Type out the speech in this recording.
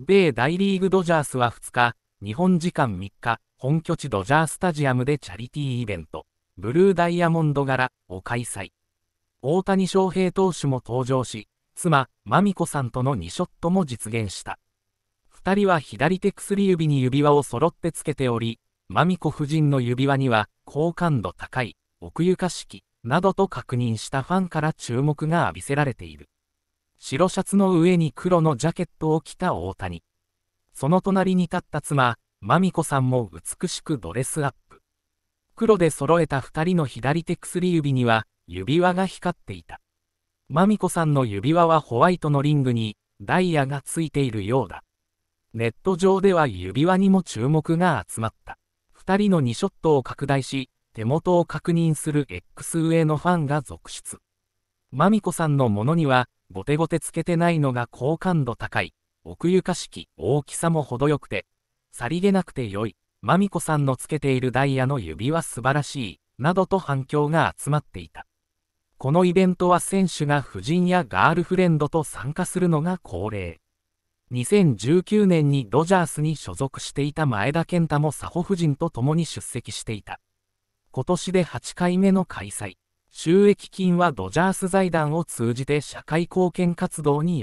米大リーグドジャースは2日、日本時間3日、本拠地ドジャースタジアムでチャリティーイベント、ブルーダイヤモンド柄を開催。大谷翔平投手も登場し、妻、麻美子さんとの2ショットも実現した。2人は左手薬指に指輪を揃ってつけており、麻美子夫人の指輪には、好感度高い、奥ゆかしき、などと確認したファンから注目が浴びせられている。白シャツの上に黒のジャケットを着た大谷。その隣に立った妻、真美子さんも美しくドレスアップ。黒で揃えた2人の左手薬指には指輪が光っていた。まみこさんの指輪はホワイトのリングにダイヤがついているようだ。ネット上では指輪にも注目が集まった。2人の2ショットを拡大し、手元を確認する X 上のファンが続出。まみこさんのものにはゴテゴテつけてないのが好感度高い、奥ゆかしき、大きさも程よくて、さりげなくて良い、ま美子さんのつけているダイヤの指は素晴らしい、などと反響が集まっていた。このイベントは選手が夫人やガールフレンドと参加するのが恒例。2019年にドジャースに所属していた前田健太も佐保夫人と共に出席していた。今年で8回目の開催。収益金はドジャース財団を通じて社会貢献活動に